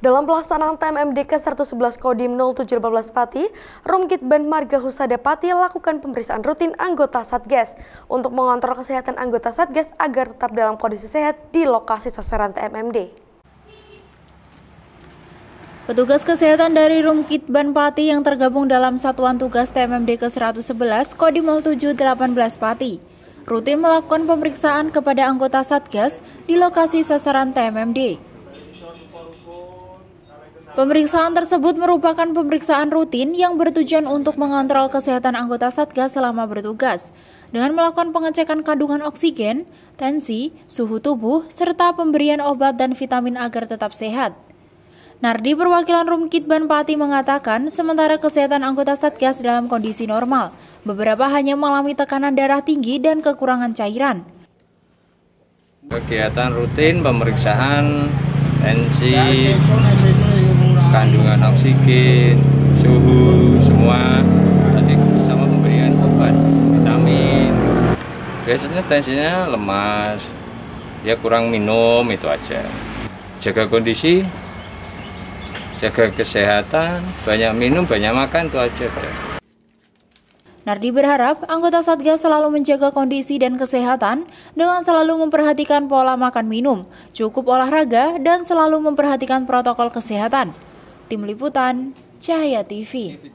Dalam pelaksanaan ke 111 Kodim 0718 Pati, Rumkit Ban Marga Husada Pati lakukan pemeriksaan rutin anggota Satgas untuk mengontrol kesehatan anggota Satgas agar tetap dalam kondisi sehat di lokasi sasaran TMMD. Petugas kesehatan dari Rumkit Ban Pati yang tergabung dalam Satuan Tugas TMMD ke-111 Kodim 0718 Pati rutin melakukan pemeriksaan kepada anggota Satgas di lokasi sasaran TMMD Pemeriksaan tersebut merupakan pemeriksaan rutin yang bertujuan untuk mengontrol kesehatan anggota Satgas selama bertugas dengan melakukan pengecekan kandungan oksigen, tensi, suhu tubuh, serta pemberian obat dan vitamin agar tetap sehat. Nardi perwakilan Rumkit Banpati mengatakan, sementara kesehatan anggota Satgas dalam kondisi normal, beberapa hanya mengalami tekanan darah tinggi dan kekurangan cairan. Kegiatan rutin pemeriksaan tensi, kandungan oksigen, suhu, semua tadi sama pemberian obat vitamin. Biasanya tensinya lemas, ya kurang minum itu aja. Jaga kondisi, jaga kesehatan, banyak minum, banyak makan itu aja. Nardi berharap anggota Satgas selalu menjaga kondisi dan kesehatan dengan selalu memperhatikan pola makan minum, cukup olahraga, dan selalu memperhatikan protokol kesehatan. Tim Liputan Cahaya TV.